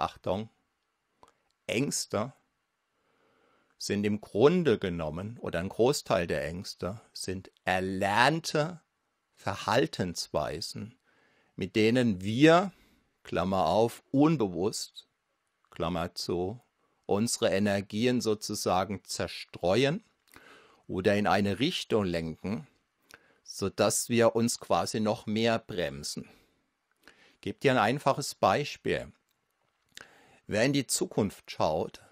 Achtung, Ängste sind im Grunde genommen oder ein Großteil der Ängste sind erlernte Verhaltensweisen, mit denen wir, Klammer auf, unbewusst, Klammer zu, unsere Energien sozusagen zerstreuen oder in eine Richtung lenken, sodass wir uns quasi noch mehr bremsen. Ich gebe dir ein einfaches Beispiel. Wer in die Zukunft schaut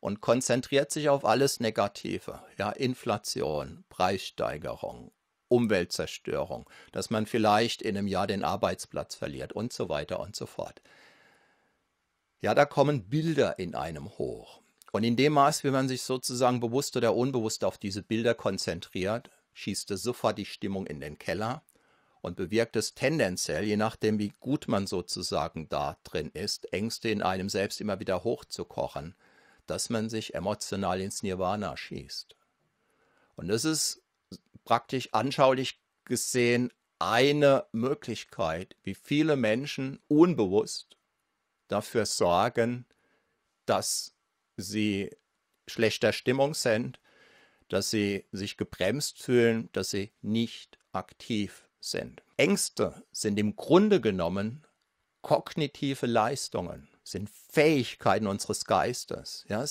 und konzentriert sich auf alles Negative, ja, Inflation, Preissteigerung, Umweltzerstörung, dass man vielleicht in einem Jahr den Arbeitsplatz verliert und so weiter und so fort. Ja, da kommen Bilder in einem hoch. Und in dem Maß, wie man sich sozusagen bewusst oder unbewusst auf diese Bilder konzentriert, schießt es sofort die Stimmung in den Keller und bewirkt es tendenziell, je nachdem, wie gut man sozusagen da drin ist, Ängste in einem selbst immer wieder hochzukochen, dass man sich emotional ins Nirvana schießt. Und das ist praktisch anschaulich gesehen eine Möglichkeit, wie viele Menschen unbewusst dafür sorgen, dass sie schlechter Stimmung sind, dass sie sich gebremst fühlen, dass sie nicht aktiv sind. Ängste sind im Grunde genommen kognitive Leistungen, sind Fähigkeiten unseres Geistes. Ja,